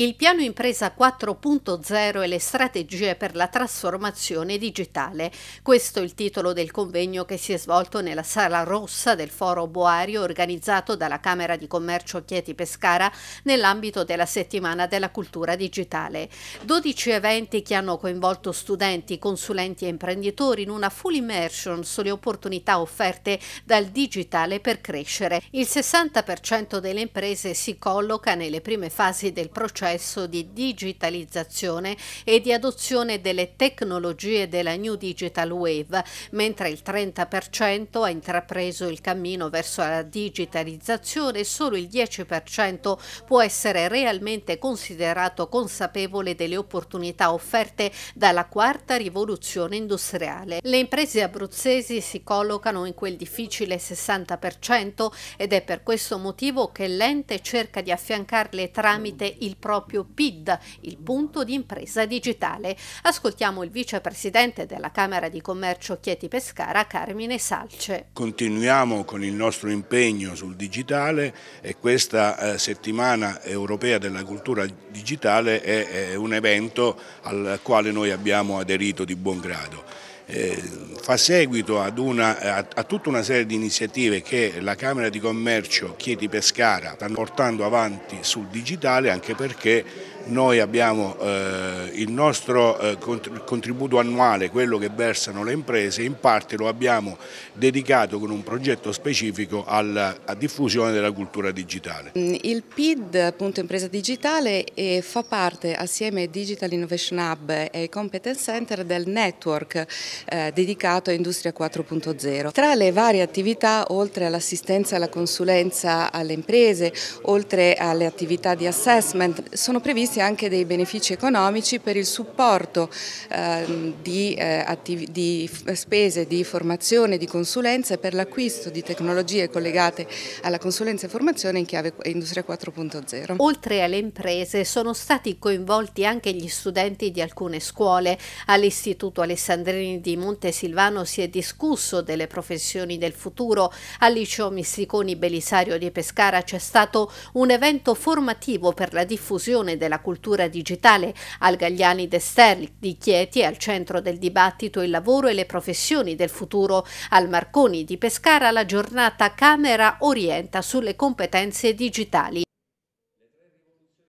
il piano impresa 4.0 e le strategie per la trasformazione digitale. Questo è il titolo del convegno che si è svolto nella Sala Rossa del Foro Boario organizzato dalla Camera di Commercio Chieti Pescara nell'ambito della settimana della cultura digitale. 12 eventi che hanno coinvolto studenti, consulenti e imprenditori in una full immersion sulle opportunità offerte dal digitale per crescere. Il 60% delle imprese si colloca nelle prime fasi del processo processo di digitalizzazione e di adozione delle tecnologie della New Digital Wave, mentre il 30% ha intrapreso il cammino verso la digitalizzazione e solo il 10% può essere realmente considerato consapevole delle opportunità offerte dalla quarta rivoluzione industriale. Le imprese abruzzesi si collocano in quel difficile 60% ed è per questo motivo che l'ente cerca di affiancarle tramite il proprio proprio PID, il punto di impresa digitale. Ascoltiamo il vicepresidente della Camera di Commercio Chieti Pescara, Carmine Salce. Continuiamo con il nostro impegno sul digitale e questa eh, settimana europea della cultura digitale è un evento al quale noi abbiamo aderito di buon grado. Eh, fa seguito una, a, a, tutta una serie di iniziative che la Camera di Commercio Chieti Pescara stanno portando avanti sul digitale anche perché noi abbiamo eh, il nostro eh, contributo annuale, quello che versano le imprese, in parte lo abbiamo dedicato con un progetto specifico alla diffusione della cultura digitale. Mm, il PID, appunto Impresa Digitale, eh, fa parte assieme ai Digital Innovation Hub e ai Competence Center del network eh, dedicato a Industria 4.0. Tra le varie attività, oltre all'assistenza e alla consulenza alle imprese, oltre alle attività di assessment, sono previsti grazie anche dei benefici economici per il supporto eh, di, eh, di, spese di formazione, di consulenza e per l'acquisto di tecnologie collegate alla consulenza e formazione in chiave Industria 4.0. Oltre alle imprese sono stati coinvolti anche gli studenti di alcune scuole. All'Istituto Alessandrini di Montesilvano si è discusso delle professioni del futuro. Al liceo Missiconi Belisario di Pescara c'è stato un evento formativo per la diffusione della cultura cultura digitale al Gagliani d'Esterli di Chieti, al centro del dibattito il lavoro e le professioni del futuro, al Marconi di Pescara la giornata Camera Orienta sulle competenze digitali.